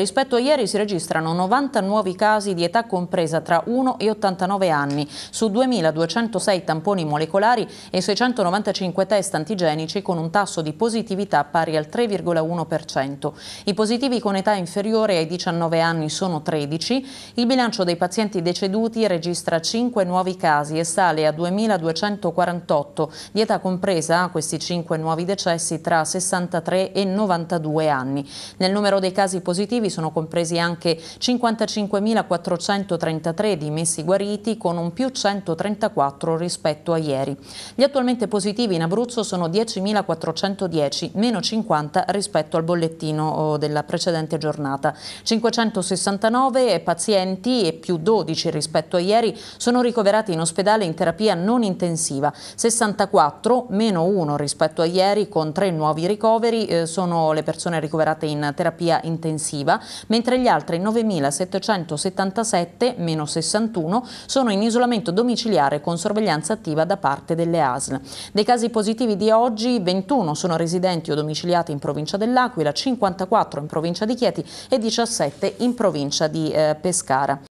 Rispetto a ieri si registrano 90 nuovi casi di età compresa tra 1 e 89 anni su 2.206 tamponi molecolari e 695 test antigenici con un tasso di positività pari al 3,1%. I positivi con età inferiore ai 19 anni sono 13. Il bilancio dei pazienti deceduti registra 5 nuovi casi e sale a 2.248 di età compresa questi 5 nuovi decessi tra 63 e 92 anni. Nel numero dei casi positivi sono compresi anche 55.433 dimessi guariti con un più 134 rispetto a ieri. Gli attualmente positivi in Abruzzo sono 10.410, meno 50 rispetto al bollettino oh, della precedente giornata. 569 pazienti e più 12 rispetto a ieri sono ricoverati in ospedale in terapia non intensiva, 64 meno 1 rispetto a ieri con 3 nuovi ricoveri eh, sono le persone ricoverate in terapia intensiva, mentre gli altri 9.777, meno 61, sono in isolamento domiciliare con sorveglianza attiva da parte delle ASL. Dei casi positivi di oggi, 21 sono residenti o domiciliati in provincia dell'Aquila, 54 in provincia di Chieti e 17 in provincia di eh, Pescara.